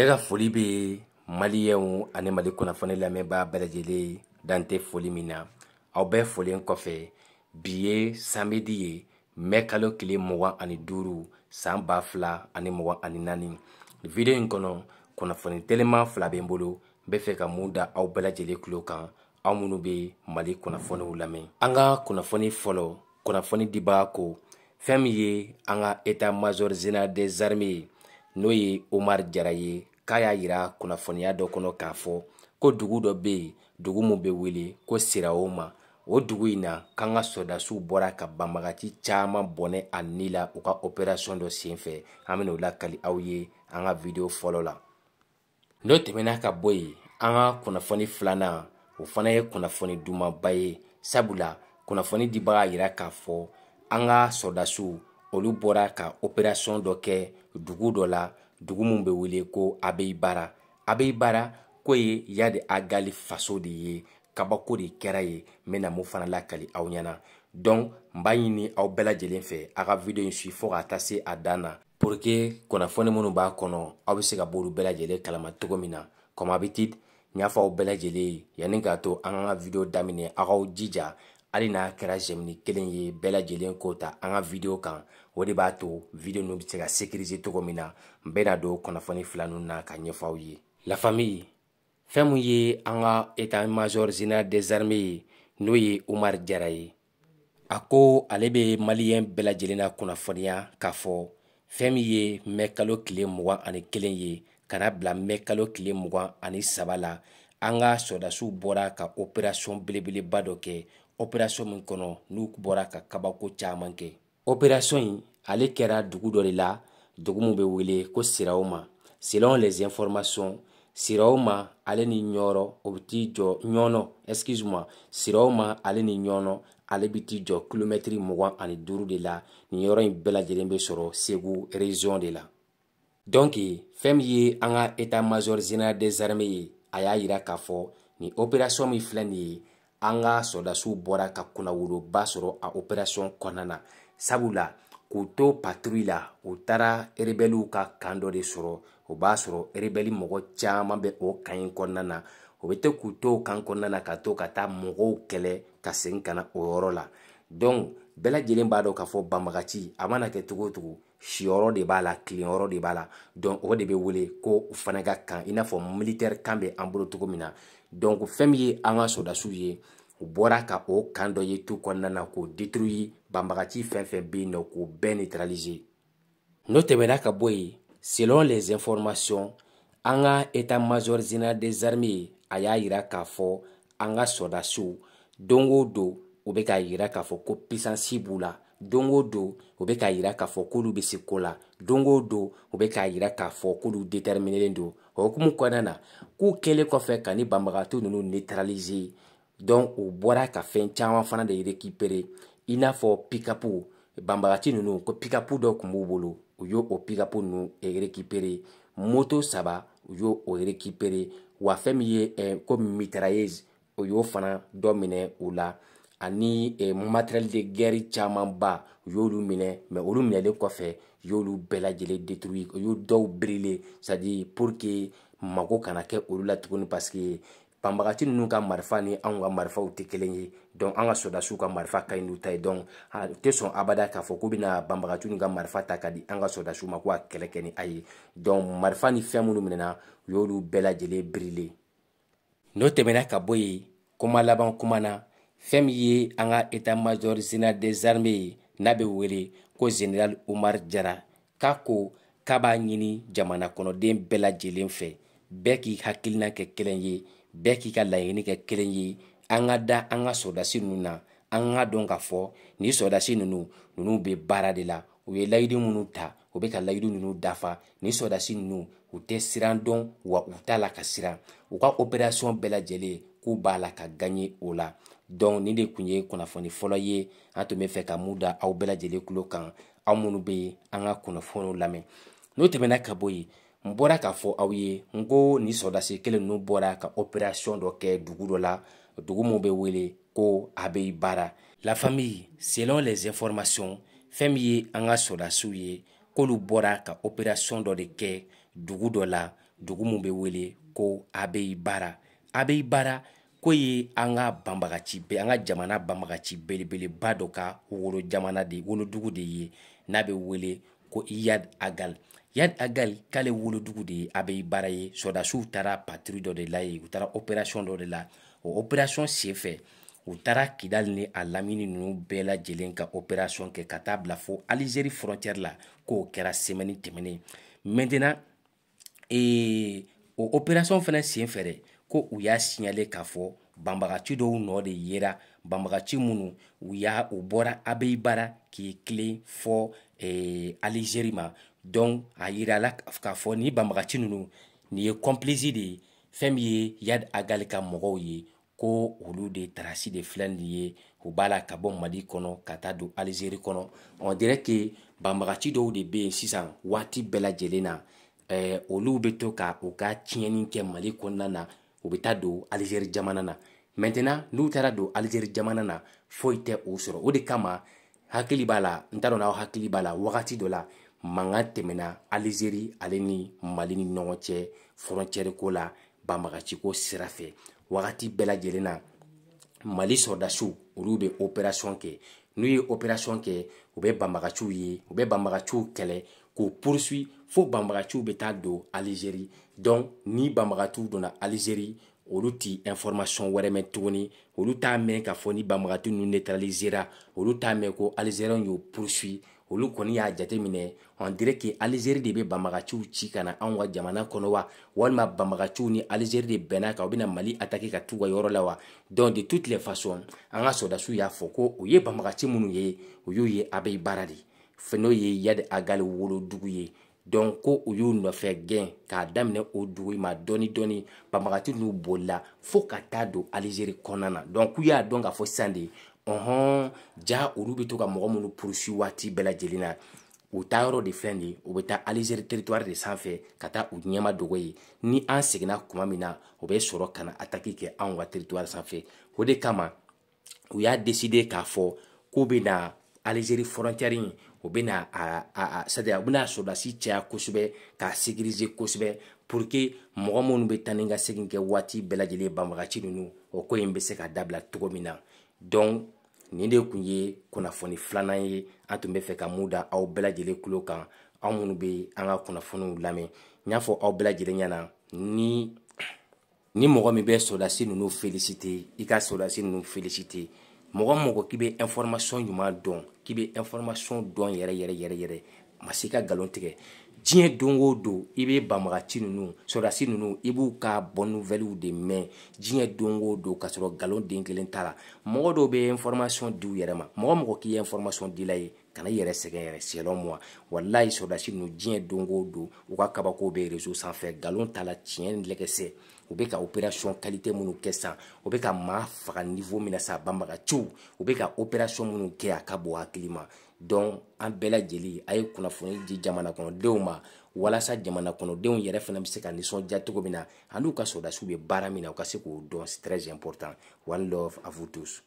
ne ka foli bɛ maliyɛnw ani mali kunnafoni lamɛnbaa bɛɛ lajɛlen dante foli min na aw bɛɛ folen kɔfɛ bi ye samedi ye mɛ kalo tile mugan ani duuru san ba fila ani mugan ani naani video in kɔnɔ kunnafoni telima fila bɛ n bolo n bɛ fɛ ka mun da aw bɛɛ lajɛlen tulo kan aw minnu bɛ mali kunnafoniw lamɛn an ka kunnafoni fɔlɔ kunnafoni dibaga ko fɛn min ye an ka etat major général des armées ye n'o ye omar jara ye k'a y'a yira kunnafoniya dɔ kɔnɔ k'a fɔ ko dugu dɔ bɛ yen dugu min bɛ wele ko sirawoma o dugu in na k'an ka sɔdasiw bɔra ka banbagaci caman bɔnɛ a ni la u ka operasiyɔn dɔ sen fɛ an bɛna o lakali aw ye an ka video fɔlɔ la n'o tɛmɛna ka bɔ yen an ka kunnafoni filanan o fana ye kunnafoni dumanba ye sabula kunnafoni dibaga yira k'a fɔ an ka sɔdasiw olu bɔra ka operasiyɔn dɔ kɛ dugu dɔ la dugu min bɛ wele ko abeyi bara abeyi bara ko ye yadi agali faso de ye kabako de kɛra ye n bɛna mun fana lakali aw ɲɛna donc n b'a ɲini aw bɛɛ lajɛlen fɛ a ka video in suit fo k'a taa se a dan na pour que kunnafoni minnu b'a kɔnɔ aw bɛ se ka b'olu bɛɛ lajɛlen kalama cogo min na comme habitude n y'a fɔ aw bɛɛ lajɛlen ye yanni k'a to an ka video daminɛ aw k'aw jija hali n'a kɛra jɛmini kelen ye bɛɛ lajɛlen ko ta an ka video kan o de b'a to video nu be se ka sécurise cogo min na n bena don kunnafoni filanu na ka ɲɛfaw ye la famille fɛɛn min ye an ka état major général des armées ye n'o ye umar jara ye a ko ale be maliyɛn bɛɛ lajɛlen na kunnafoniya k'a fɔ fɛɛn min ye mɛ kalo tile mugan ani kelen ye kana bila mɛ kalo tile mugan ani saba la an ka sɔdasiw bɔra ka operasiyɔn belebeleba dɔ kɛ operasiyɔn min kɔnɔ n'u bɔra ka kabako caman kɛ operasiyɔn in ale kɛra dugu dɔ de la dugu min bɛ wele ko sirawma selon les informations sirawma ale ni ɲɔrɔ o bɛ t'i jɔ ɲɔnɔ excuse moi sirawma ale ni ɲɔnɔ ale bɛ t'i jɔ kilomɛtiri mugan ani duuru de la nin yɔrɔ in bɛɛ lajɛlen bɛ sɔrɔ segu région de la donc fɛn min ye an ka état major général des armées ye a y'a yira k'a fɔ nin opération min filɛ nin ye an ka sɔdasiw bɔra ka kunnawoloba sɔrɔ a operasiyɔn kɔnɔna na sabula k'u to patrouille la u taara rebɛliw ka kan dɔ de sɔrɔ o b'a sɔrɔ rebɛli mɔgɔ caaman bɛ o kan in kɔnɔna na o be to k'u to kan kɔnɔna na ka to ka taa mɔgɔw kɛlɛ ka segin ka na o yɔrɔ la donk bɛɛ lajɛlen b'a dɔ k'a fɔ banbagaci a mana kɛ togo togo siyɔrɔ de b'a la tilenyɔrɔ de b'a la donc o de bɛ wele ko u fana ka kan i n'a fɔ militaire kan bɛ an bolo cogo min na donc fɛn min ye an ka sɔrɔdasiw ye u bɔra ka o kan dɔ ye tu kɔnɔna na k'o détruire banbagaci fɛn fɛn bɛ yen nɔ k'o bɛɛ neutraliser n'o tɛmɛna ka bɔ yen selon les informations an ka état major général des armées a y'a yira k'a fɔ an ka sɔrɔdasiw don o don u bɛ k'a yira k'a fɔ ko puissance b'u la don o don o bɛ k'a yira k'a fɔ k'olu bɛ se ko la don o don o bɛ k'a yira k'a fɔ k'olu déterminelen don o hukumu kɔnɔna na k'u kɛlen kɔfɛ ka ni banbagatɔ ninnu neutraliser donc u bɔra ka fɛn caman fana de récupérer i n'a fɔ pick-up banbagati ninnu ko pick-up dɔ tun b'u bolo u y'o o pick-up ninnu e, récupérer moto saba u y'o o récupérer wa fɛn min ye eh, comme mitrailleuse o y'o fana dɔ minɛ u la ani eh, matériel de guerre camanba u y'olu minɛ mais olu minɛlen kɔfɛ u y'olu bɛɛ lajɛlen détruit u y'u dɔw brûler c'est à dire pour que mago kana kɛ olu la tuguni parce que banbagati ninnu ka marifa ni anw ka marifaw tɛ kelen ye donc an ka sɔdasiw ka marifa ka ɲi n'u ta ye donc u tɛ sɔn abada k'a fɔ k'u bɛna banbagatiw ka marifa ta ka di an ka sɔdasiw ma ko a kɛlɛ kɛ ni a ye donc marifa ni fɛn minnu minɛna u y'olu bɛɛ lajɛlen birile n'o tɛmɛna ka bɔ yen kuma laban kuma na fɛɛn min ye an ka etat major general des armées ye n'a bɛ wele ko general umar jara k'a ko k'a b'a ɲini jamana kɔnɔden bɛɛ lajɛlen fɛ bɛɛ k'i hakilina kɛ kelen ye bɛɛ k'i ka laɲini kɛ kelen ye an ka da an ka sɔdasi ninnu na an ka dɔn k'a fɔ nin sɔdasi ninnu ninnu bɛ baara de la u ye layidu minnu ta u bɛ ka layidu ninnu dafa nin sɔdasi ninnu u tɛ siran dɔn wa u t'a la ka siran u ka opération bɛɛ lajɛlen ko b'a la ka gaɲe o la dɔnku nin de tun ye kunnafoni fɔlɔ ye an tun bɛ fɛ ka mun da aw bɛɛ lajɛlen tulo kan aw minnu bɛ yen an ka kunnafoniw lamɛn n'o tɛmɛna ka bɔ yen n bɔra k'a fɔ aw ye n ko nin sɔdasi kelen ninnu bɔra ka opération dɔ kɛ dugu dɔ la dugu min bɛ wele ko a bɛ baara la famille selon les informations fɛn min ye an ka sɔdasiw ye k'olu bɔra ka opération dɔ de kɛ dugu dɔ la dugu min bɛ wele ko a bɛ baara a bɛ baara ko ye an ka banbagaci bɛɛ an ka jamana banbagaci belebeleba dɔ ka wolo jamana de wolodugu de ye n'a bɛ wele ko iyad agal yad agal k'ale wolodugu de ye a bɛ baara ye sɔdasiw taara patiri dɔ de la ye u taara opération dɔ de la o opération senfɛ u taara kidali ni a lamini ninnu bɛɛ lajɛlen ka opération kɛ ka taa bila fo alizeri frontière la k'o kɛra semaine tɛmɛnen maintenant ee o opération fana senfɛ dɛ ko u y'a siɲɛle k'a fɔ banbagaci dɔw nɔ de yera banbagaci minnu u y'a u bɔra abeyi baara k'i tilen fɔ eh, alizeri ma donc a yirala k'a fɔ ni banbagaci ninnu nin ye kɔnpilisi de ye fɛn min ye yad agali ka mɔgɔw ye ko olu de tarasi de filɛ nin ye u b'a la ka bɔ mali kɔnɔ ka taa don alizeri kɔnɔ on dirait que banbagaci dɔw de bɛ yen sisan waati bɛɛ lajɛlen na eh, olu bɛ to ka u ka tiɲɛni kɛ mali kɔnɔna na u bɛ taa don alizeri jamana na mɛntenan n'u taara don alizeri jamana na foyi tɛ u sɔrɔ o de kama hakili b'a la n t'a dɔn n'aw hakili b'a la wagati dɔ la mankan tɛmɛna alizeri ale ni mali ni ɲɔgɔn cɛ frontière ko la banbagaciko sira fɛ wagati bɛɛ lajɛlen na mali sɔrɔdasiw olu bɛ opération kɛ n'u ye opération kɛ u bɛ banbagaciw ye u bɛ banbagaciw kɛlɛ k'o poursuit fo banbagaciw bɛ taa don alizeri donc ni banbagatiw donna alizeri olu ti information wɛrɛ mɛn tuguni olu t'a mɛn k'a fɔ ni banbagati ninnu neutralisera olu t'a mɛn ko alizeriyɛnw y'o poursuit olu kɔni y'a jate minɛ on dirait que alizeri de bɛ banbagaciw ci ka na anw ka jamana kɔnɔ wa walima banbagaciw ni alizeri de bɛnna kan u bɛna mali atake ka t'u ka yɔrɔ la wa donc de toutes les façons an ka sɔdasiw y'a fɔ ko u ye banbagaci minnu ye u y'u ye a bɛ baara de fɛn n'o ye yadi agali wolodugu ye donc ko u y'u nɔfɛ gɛn k'a daminɛ o dugu ma dɔɔni dɔɔni banbagati n'u bolila fo ka taa don alizeri kɔnɔna na donc k'u y'a dɔn k'a fɔ sisan de ɔhɔn ja olu bɛ to ka mɔgɔ minnu purusi waati bɛɛ lajɛlen na u taa yɔrɔ de filɛ nin ye u bɛ taa alizeri territoire de sanfɛ ka taa u ɲɛma dogo ye ni an seginna kuma min na u bɛ sɔrɔ ka na ataki kɛ anw ka territoire sanfɛ o de kama u y'a décider k'a fɔ k'u bɛ na alizeri frontière in u bena sadi u bena sɔrɔlasi caya kosɛbɛ k'a sécurize kosɛbɛ pour que mɔgɔ minnu bɛ tani ka segin kɛ waati bɛɛ lajɛlen banbagaci ninnu o ko in bɛ se ka dabila cogo min na donc nin de tun ye kunnafoni filanan ye an tun bɛ fɛ ka mun da aw bɛɛ lajɛlen tulo kan aw minnu bɛ an ka kunnafoniw lamɛn n y'a fɔ aw bɛɛ lajɛlen ɲɛna ni ni mɔgɔ min bɛ sɔrɔlasi ninnu féliciter i ka sɔrɔlasi ninnu féliciter mɔgɔ mɔgɔ k'i bɛ information ɲuman dɔn k'i bɛ information dɔn yɛrɛ yɛrɛ yɛrɛ yɛrɛ ma se ka nkalon tigɛ diɲɛ don o don i bɛ banbagaci ninnu sɔrɔdasi ninnu i b'u ka bɔnnuvɛliw de mɛn diɲɛ don o don ka sɔrɔ nkalon den kelen t'a la mɔgɔ dɔw bɛ information di u yɛrɛ ma mɔgɔ mɔgɔ k'i ye information dila ye kana i yɛrɛ sɛgɛn yɛrɛ sɛlɔ mɔ walayi sɔrɔdasi ninnu diɲɛ don o don u ka kabakow bɛ reseau sanfɛ nkalon t'a la tiɲɛ lɛkɛsɛ u be ka opérasiɔn kalite minnu kɛ san u be ka maa faga nivo min na sa banbaga ciw u be ka opérasiɔn minnu kɛ a ka bon hakili ma dɔn an bɛɛ lajɛli a ye kunnafoni di jamana kɔnɔdenw ma walasa jamana kɔnɔdenw yɛrɛ fana bɛ se ka nisɔndiya cogo min na ani u ka sɔrɔdasiw bɛ baara min na u ka se k'o dɔn c'est très important one love à vous tous